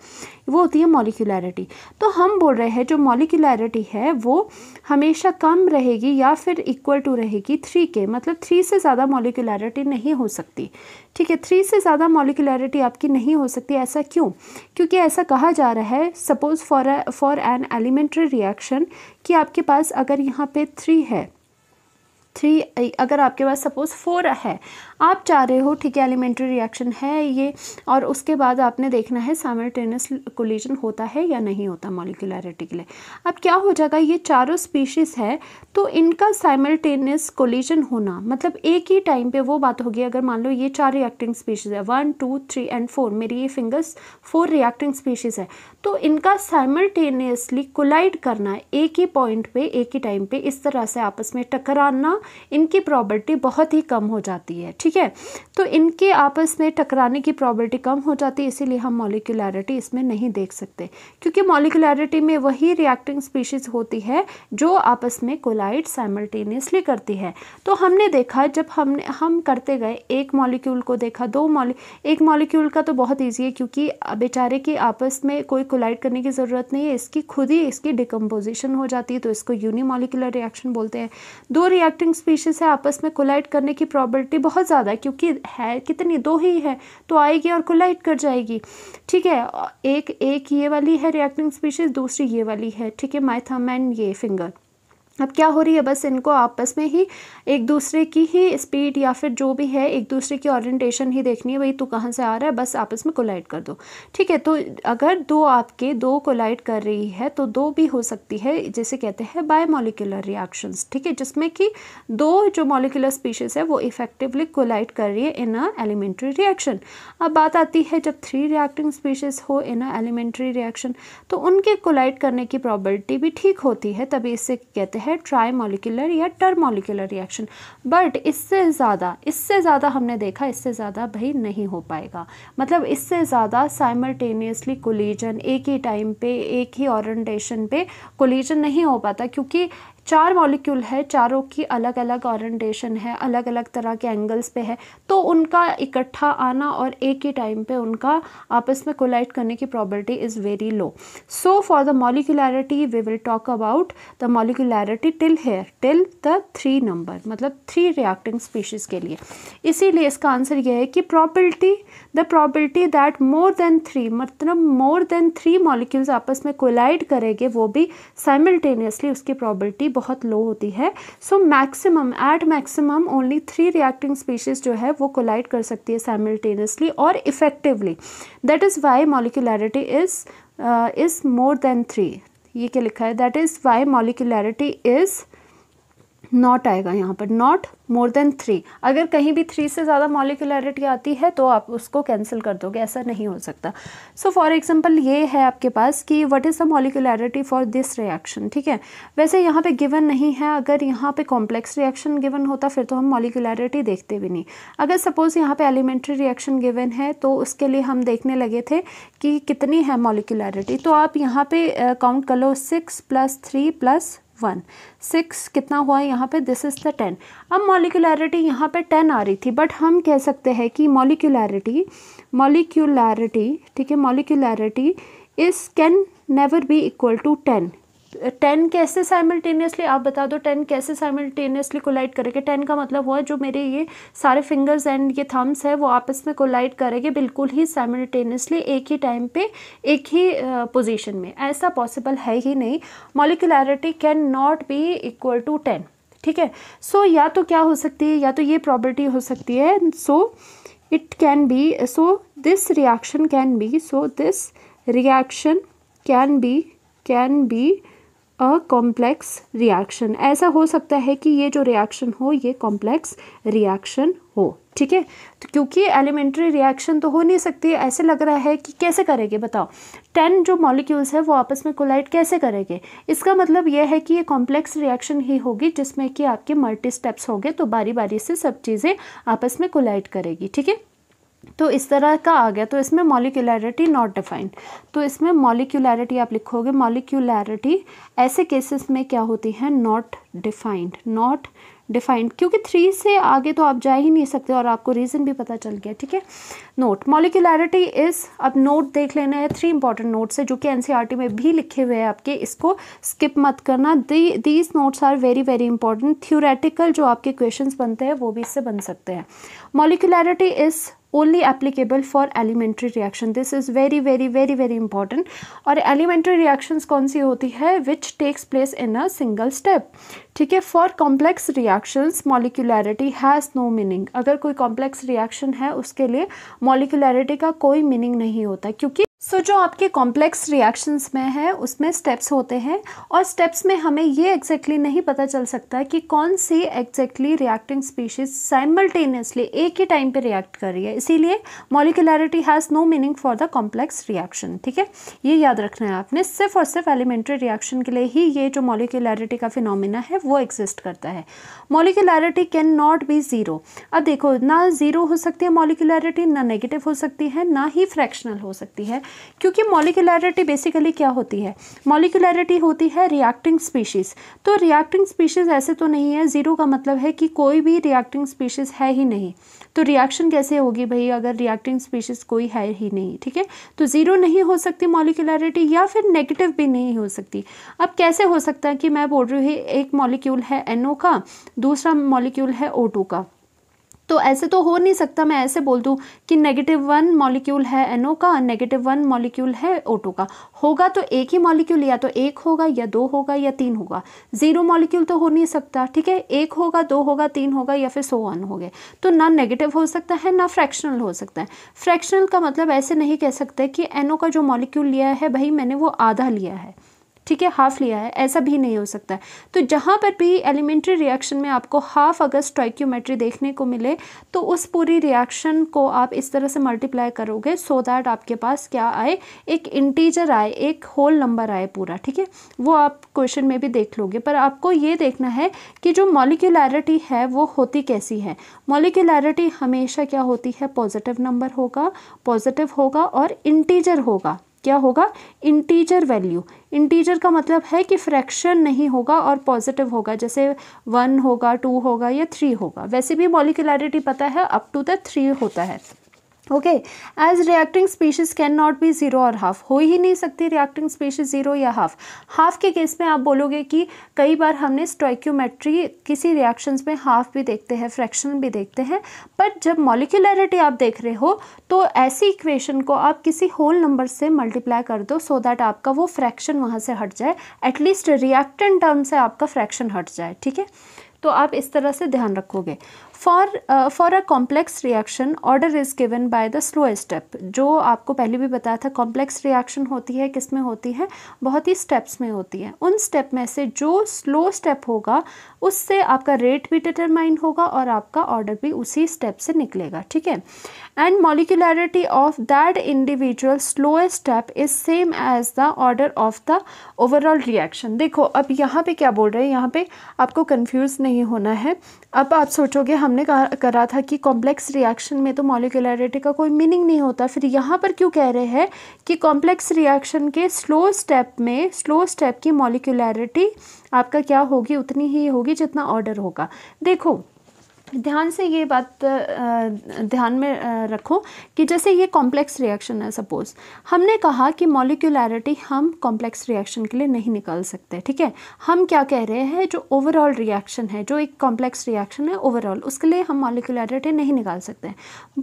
वो होती है मॉलिकुलरिटी तो हम बोल रहे हैं जो मॉलिकुलरिटी है वो हमेशा कम रहेगी या फिर इक्वल टू रहेगी थ्री के मतलब थ्री से ज़्यादा मॉलिकुलरिटी नहीं हो सकती ठीक है थ्री से ज़्यादा मॉलिकुलरिटी आपकी नहीं हो सकती ऐसा क्यों क्योंकि ऐसा कहा जा रहा है suppose for for an elementary reaction कि आपके पास अगर यहाँ पे थ्री है थ्री अगर आपके पास सपोज़ फोर है आप चाह रहे हो ठीक है एलिमेंट्री रिएक्शन है ये और उसके बाद आपने देखना है सामल्टेनियस कोलिजन होता है या नहीं होता मॉलिकुलरिटी के लिए अब क्या हो जाएगा ये चारों स्पीशीज़ है तो इनका साइमल्टेनियस कोलिजन होना मतलब एक ही टाइम पे वो बात होगी अगर मान लो ये चार रिएक्टिंग स्पीशीज़ है one two three and four मेरी ये फिंगर्स फोर रिएक्टिंग स्पीशीज़ है तो इनका साइमल्टेनियसली कोलाइड करना एक ही पॉइंट पे एक ही टाइम पे इस तरह से आपस में टकराना इनकी प्रॉपर्टी बहुत ही कम हो जाती है ठीक ठीक है तो इनके आपस में टकराने की प्रॉबर्टी कम हो जाती है इसीलिए हम मॉलिकुलरिटी इसमें नहीं देख सकते क्योंकि मॉलिकुलरिटी में वही रिएक्टिंग स्पीशीज़ होती है जो आपस में कोलाइड साइमल्टेनियसली करती है तो हमने देखा जब हमने हम करते गए एक मॉलिक्यूल को देखा दो मॉलिक एक मॉलिक्यूल का तो बहुत ईजी है क्योंकि बेचारे की आपस में कोई कोलाइड करने की ज़रूरत नहीं है इसकी खुद ही इसकी डिकम्पोजिशन हो जाती है तो इसको यूनिमोलिकुलर रिएक्शन बोलते हैं दो रिएक्टिंग स्पीशीज़ है आपस में कोलाइड करने की प्रॉबर्टी बहुत ज़्यादा क्योंकि है कितनी दो ही है तो आएगी और कोलाइट कर जाएगी ठीक है एक एक ये वाली है रिएक्टिंग स्पीशीज़ दूसरी ये वाली है ठीक है माइथम एंड ये फिंगर अब क्या हो रही है बस इनको आपस में ही एक दूसरे की ही स्पीड या फिर जो भी है एक दूसरे की ओरिएंटेशन ही देखनी है भाई तू कहाँ से आ रहा है बस आपस में कोलाइड कर दो ठीक है तो अगर दो आपके दो कोलाइड कर रही है तो दो भी हो सकती है जिसे कहते हैं बायोमोलिकुलर रिएक्शंस ठीक है जिसमें कि दो जो मोलिकुलर स्पीशीज़ है वो इफेक्टिवली कोलाइड कर रही है इन अ एलिमेंट्री रिएक्शन अब बात आती है जब थ्री रिएक्टिंग स्पीशीज़ हो इन अ एलिमेंट्री रिएक्शन तो उनके कोलाइड करने की प्रॉबलिटी भी ठीक होती है तभी इसे कहते हैं है ट्राई मोलिकुलर या टर मोलिकुलर रिएक्शन बट इससे ज़्यादा इससे ज़्यादा हमने देखा इससे ज़्यादा भाई नहीं हो पाएगा मतलब इससे ज़्यादा साइमल्टेनियसली कोलिजन एक ही टाइम पे एक ही ऑरेंटेशन पे कोलिजन नहीं हो पाता क्योंकि चार मॉलिक्यूल है चारों की अलग अलग ऑरेंटेशन है अलग अलग तरह के एंगल्स पे है तो उनका इकट्ठा आना और एक ही टाइम पे उनका आपस में कोलाइट करने की probability is very low so for the molecularity we will talk about the molecularity till here till the three number मतलब थ्री रिएक्टिंग स्पीशीज़ के लिए इसीलिए इसका आंसर यह है कि probability the probability that more than three मतलब more than three molecules आपस में कोलाइड करेंगे वो भी साइमल्टेनियसली उसकी प्रॉबर्टी बहुत लो होती है so maximum at maximum only three reacting species जो है वो कोलाइड कर सकती है साइमल्टेनियसली और effectively that is why molecularity is is more than three ये क्या लिखा है that is why molecularity is not आएगा यहाँ पर नॉट मोर देन थ्री अगर कहीं भी थ्री से ज़्यादा मॉलिकुलरिटी आती है तो आप उसको कैंसिल कर दोगे ऐसा नहीं हो सकता सो फॉर एग्जाम्पल ये है आपके पास कि what is the molecularity for this reaction ठीक है वैसे यहाँ पे गिवन नहीं है अगर यहाँ पे कॉम्प्लेक्स रिएक्शन गिवन होता फिर तो हम मॉलिकुलरिटी देखते भी नहीं अगर सपोज़ यहाँ पे एलिमेंट्री रिएक्शन गिवन है तो उसके लिए हम देखने लगे थे कि कितनी है मॉलिकुलरिटी तो आप यहाँ पे काउंट कर लो six plus three plus one six कितना हुआ यहाँ पे दिस इज़ द टेन अब मॉलिकुलरिटी यहाँ पे टेन आ रही थी बट हम कह सकते हैं कि मॉलिकुलरिटी मॉलिकुलरिटी ठीक है molecularity is can never be equal to ten ten कैसे साइमल्टेनियसली आप बता दो टेन कैसे साइमल्टेनियसली कोलाइड करेंगे टेन का मतलब हुआ जो मेरे ये सारे फिंगर्स एंड ये थम्स है वो आपस में कोलाइड करेंगे बिल्कुल ही साइमल्टेनियसली एक ही टाइम पे एक ही पोजीशन में ऐसा पॉसिबल है ही नहीं molecularity can not be equal to ten ठीक है सो या तो क्या हो सकती है या तो ये प्रॉबर्टी हो सकती है so it can be so this reaction can be so this reaction can be can be a complex reaction ऐसा हो सकता है कि ये जो रिएक्शन हो ये कॉम्प्लेक्स रिएक्शन हो ठीक है तो क्योंकि एलिमेंट्री रिएक्शन तो हो नहीं सकती ऐसे लग रहा है कि कैसे करेंगे बताओ टेन जो मॉलिक्यूल्स है वो आपस में कोलाइड कैसे करेंगे इसका मतलब यह है कि ये कॉम्प्लेक्स रिएक्शन ही होगी जिसमें कि आपके मल्टी स्टेप्स होंगे तो बारी बारी से सब चीज़ें आपस में कोलाइड करेगी ठीक है तो इस तरह का आ गया तो इसमें मॉलिकुलरिटी नॉट डिफाइंड तो इसमें मॉलिकुलरिटी आप लिखोगे मॉलिकुलरिटी ऐसे केसेस में क्या होती है नॉट डिफाइंड नॉट डिफाइंड क्योंकि थ्री से आगे तो आप जा ही नहीं सकते और आपको रीज़न भी पता चल गया ठीक है नोट मॉलिकुलरिटी इज़ अब नोट देख लेना है थ्री इंपॉर्टेंट नोट्स है जो कि एनसीईआरटी e में भी लिखे हुए हैं आपके इसको स्किप मत करना these notes are very very important theoretical जो आपके क्वेश्चन बनते हैं वो भी इससे बन सकते हैं molecularity is only applicable for elementary reaction this is very very very very important और elementary reactions कौन सी होती है which takes place in a single step ठीक है for complex reactions molecularity has no meaning अगर कोई complex reaction है उसके लिए molecularity का कोई meaning नहीं होता क्योंकि सो so, जो आपके कॉम्प्लेक्स रिएक्शंस में है उसमें स्टेप्स होते हैं और स्टेप्स में हमें ये एग्जैक्टली exactly नहीं पता चल सकता कि कौन सी एग्जैक्टली रिएक्टिंग स्पीशीज साइमल्टेनियसली एक ही टाइम पे रिएक्ट कर रही है इसीलिए molecularity has no meaning for the complex reaction ठीक है ये याद रखना है आपने सिर्फ और सिर्फ एलिमेंट्री रिएक्शन के लिए ही ये जो मॉलिकुलरिटी का फिनोमिना है वो एग्जिस्ट करता है molecularity can not be zero अब देखो ना ज़ीरो हो सकती है मॉलिकुलरिटी ना नेगेटिव हो सकती है ना ही फ्रैक्शनल हो सकती है क्योंकि मॉलिकुलरिटी बेसिकली क्या होती है मॉलिकुलरिटी होती है रिएक्टिंग स्पीशीज़ तो रिएक्टिंग स्पीशीज़ ऐसे तो नहीं है ज़ीरो का मतलब है कि कोई भी रिएक्टिंग स्पीशीज़ है ही नहीं तो रिएक्शन कैसे होगी भाई अगर रिएक्टिंग स्पीशीज़ कोई है ही नहीं ठीक है तो ज़ीरो नहीं हो सकती मॉलिकुलरिटी या फिर नेगेटिव भी नहीं हो सकती अब कैसे हो सकता है कि मैं बोल रही हूँ एक मॉलिक्यूल है एनओ NO का दूसरा मॉलिक्यूल है ओ टू का तो ऐसे तो हो नहीं सकता मैं ऐसे बोल दूँ कि नेगेटिव वन मॉलिक्यूल है एनओ का नेगेटिव वन मॉलिक्यूल है ओटो का होगा तो एक ही मॉलिक्यूल या तो एक होगा या दो होगा या तीन होगा जीरो मॉलिक्यूल तो हो नहीं सकता ठीक है एक होगा दो होगा तीन होगा या फिर सो वन हो गए तो ना नेगेटिव हो सकता है ना फ्रैक्शनल हो सकता है फ्रैक्शनल का मतलब ऐसे नहीं कह सकते कि एनओ का जो मॉलिक्यूल लिया है भाई मैंने वो आधा लिया है ठीक है हाफ लिया है ऐसा भी नहीं हो सकता है तो जहाँ पर भी एलिमेंट्री रिएक्शन में आपको हाफ अगर स्ट्राइक्योमेट्री देखने को मिले तो उस पूरी रिएक्शन को आप इस तरह से मल्टीप्लाई करोगे सो so दैट आपके पास क्या आए एक इंटीजर आए एक होल नंबर आए पूरा ठीक है वो आप क्वेश्चन में भी देख लोगे पर आपको ये देखना है कि जो मॉलिक्यूलैरिटी है वो होती कैसी है मॉलिक्यूलैरिटी हमेशा क्या होती है पॉजिटिव नंबर होगा पॉजिटिव होगा और इंटीजर होगा क्या होगा इंटीजर वैल्यू इंटीजर का मतलब है कि फ्रैक्शन नहीं होगा और पॉजिटिव होगा जैसे वन होगा टू होगा या थ्री होगा वैसे भी मॉलिकुलरिटी पता है अप टू द थ्री होता है okay as reacting species can not be zero और हाफ हो ही नहीं सकती रिएक्टिंग स्पीशीज ज़ीरो या हाफ हाफ के केस में आप बोलोगे कि कई बार हमने स्टोइक्योमेट्री किसी रिएक्शंस में हाफ भी देखते हैं फ्रैक्शन भी देखते हैं बट जब मॉलिकुलरिटी आप देख रहे हो तो ऐसी इक्वेशन को आप किसी होल नंबर से मल्टीप्लाई कर दो सो so दैट आपका वो फ्रैक्शन वहाँ से हट जाए एटलीस्ट रिएक्टन टर्म से आपका फ्रैक्शन हट जाए ठीक है तो आप इस तरह से ध्यान रखोगे for for a complex reaction order is given by the slow step जो आपको पहले भी बताया था कॉम्प्लेक्स रिएक्शन होती है किस में होती है बहुत ही स्टेप्स में होती है उन स्टेप में से जो स्लो स्टेप होगा उससे आपका रेट भी डिटरमाइन होगा और आपका ऑर्डर भी उसी स्टेप से निकलेगा ठीक है and molecularity of that individual slowest step is same as the order of the overall reaction देखो अब यहाँ पे क्या बोल रहे हैं यहाँ पे आपको कंफ्यूज नहीं होना है अब आप सोचोगे हमने कहा करा था कि कॉम्प्लेक्स रिएक्शन में तो मॉलिकुलरिटी का कोई मीनिंग नहीं होता फिर यहाँ पर क्यों कह रहे हैं कि कॉम्प्लेक्स रिएक्शन के स्लो स्टेप में स्लो स्टेप की मॉलिकुलरिटी आपका क्या होगी उतनी ही होगी जितना ऑर्डर होगा देखो ध्यान से ये बात ध्यान में रखो कि जैसे ये कॉम्प्लेक्स रिएक्शन है सपोज़ हमने कहा कि मॉलिक्यूलैरिटी हम कॉम्प्लेक्स रिएक्शन के लिए नहीं निकाल सकते ठीक है हम क्या कह रहे हैं जो ओवरऑल रिएक्शन है जो एक कॉम्प्लेक्स रिएक्शन है ओवरऑल उसके लिए हम मॉलिक्यूलैरिटी नहीं निकाल सकते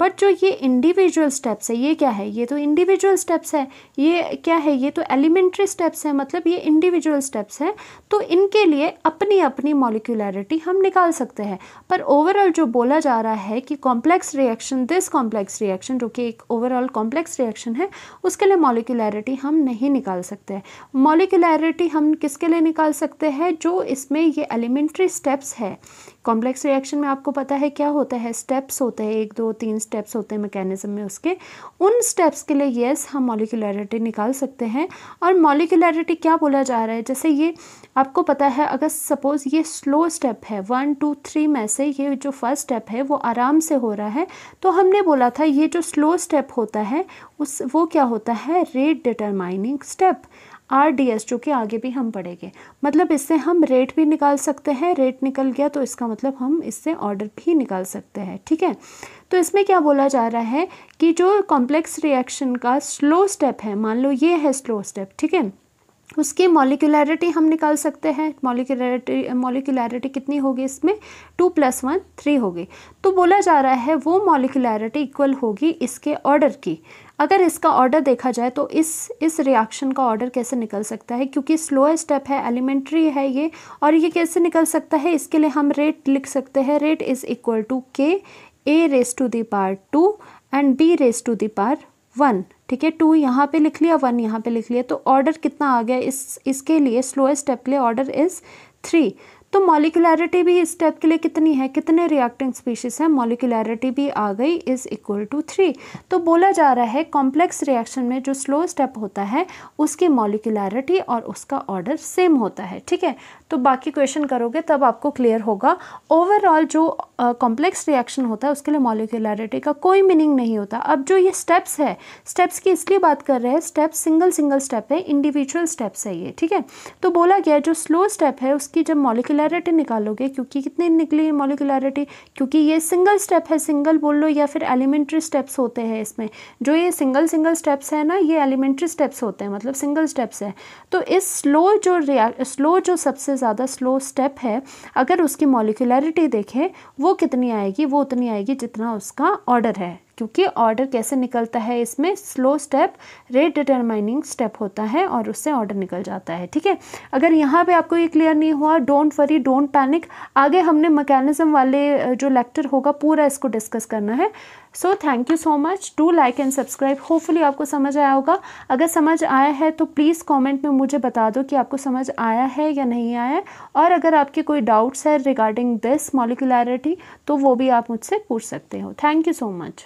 बट जो ये इंडिविजुअल स्टेप्स है ये क्या है ये तो इंडिविजुअल स्टेप्स है ये क्या है ये तो एलिमेंट्री स्टेप्स है मतलब ये इंडिविजुअल स्टेप्स है तो इनके लिए अपनी अपनी मॉलिक्यूलैरिटी हम निकाल सकते हैं पर ओवरऑल ओवरऑल जो बोला जा रहा है कि complex reaction this complex reaction जो कि एक ओवरऑल कॉम्प्लेक्स रिएक्शन है उसके लिए मॉलिकुलैरिटी हम नहीं निकाल सकते मॉलिकुलैरिटी हम किसके लिए निकाल सकते हैं जो इसमें ये एलिमेंट्री स्टेप्स है कॉम्प्लेक्स रिएक्शन में आपको पता है क्या होता है स्टेप्स होते हैं एक दो तीन स्टेप्स होते हैं मैकेनिज्म में उसके उन स्टेप्स के लिए येस हम मॉलिकुलरिटी निकाल सकते हैं और मॉलिकुलरिटी क्या बोला जा रहा है जैसे ये आपको पता है अगर सपोज़ ये स्लो स्टेप है वन टू थ्री में से ये जो फर्स्ट स्टेप है वो आराम से हो रहा है तो हमने बोला था ये जो स्लो स्टेप होता है उस वो क्या होता है rate determining step R D S जो कि आगे भी हम पढ़ेंगे मतलब इससे हम रेट भी निकाल सकते हैं रेट निकल गया तो इसका मतलब हम इससे ऑर्डर भी निकाल सकते हैं ठीक है तो इसमें क्या बोला जा रहा है कि जो कॉम्प्लेक्स रिएक्शन का स्लो स्टेप है मान लो ये है स्लो स्टेप ठीक है उसकी मॉलिकुलरिटी हम निकाल सकते हैं मॉलिकुलरिटी मॉलिकुलरिटी कितनी होगी इसमें टू प्लस वन थ्री होगी तो बोला जा रहा है वो मॉलिकुलरिटी इक्वल होगी इसके ऑर्डर की अगर इसका ऑर्डर देखा जाए तो इस इस रिएक्शन का ऑर्डर कैसे निकल सकता है क्योंकि स्लोएस्ट स्टेप है एलिमेंट्री है ये और ये कैसे निकल सकता है इसके लिए हम रेट लिख सकते हैं rate is equal to K A raise to power two and B raise to power one ठीक है टू यहाँ पे लिख लिया वन यहाँ पे लिख लिया तो ऑर्डर कितना आ गया इस इसके लिए स्लोएस्ट स्टेप के लिए ऑर्डर इज़ थ्री तो मॉलिकुलरिटी भी इस स्टेप के लिए कितनी है कितने रिएक्टिंग स्पीशीज हैं मॉलिकुलरिटी भी आ गई इज़ इक्वल टू थ्री तो बोला जा रहा है कॉम्प्लेक्स रिएक्शन में जो स्लो स्टेप होता है उसकी मॉलिकुलरिटी और उसका ऑर्डर सेम होता है ठीक है तो बाकी क्वेश्चन करोगे तब आपको क्लियर होगा ओवरऑल जो कॉम्प्लेक्स uh, रिएक्शन होता है उसके लिए मॉलिकुलरिटी का कोई मीनिंग नहीं होता अब जो ये स्टेप्स है स्टेप्स की इसलिए बात कर रहे हैं स्टेप सिंगल सिंगल स्टेप है इंडिविजुअल स्टेप्स है ये ठीक है तो बोला गया जो स्लो स्टेप है उसकी जब मॉलिकुलर मॉलिकुलरिटी निकालोगे क्योंकि कितने निकली मॉलिकुलरिटी क्योंकि ये सिंगल स्टेप है सिंगल बोल लो या फिर एलिमेंट्री स्टेप्स होते हैं इसमें जो ये सिंगल सिंगल स्टेप्स है ना ये एलिमेंट्री स्टेप्स होते हैं मतलब सिंगल स्टेप्स है तो इस स्लो जो स्लो जो सबसे ज़्यादा स्लो स्टेप है अगर उसकी मॉलिकुलरिटी देखें वो कितनी आएगी वो उतनी आएगी जितना उसका ऑर्डर है क्योंकि ऑर्डर कैसे निकलता है इसमें slow step rate determining step होता है और उससे ऑर्डर निकल जाता है ठीक है अगर यहाँ पे आपको ये क्लियर नहीं हुआ डोंट वरी डोंट पैनिक आगे हमने मैकेनिज्म वाले जो लेक्चर होगा पूरा इसको डिस्कस करना है so thank you so much do like and subscribe hopefully आपको समझ आया होगा अगर समझ आया है तो प्लीज़ कॉमेंट में मुझे बता दो कि आपको समझ आया है या नहीं आया है और अगर आपके कोई डाउट्स है रिगार्डिंग दिस मॉलिकुलरिटी तो वो भी आप मुझसे पूछ सकते हो थैंक यू सो मच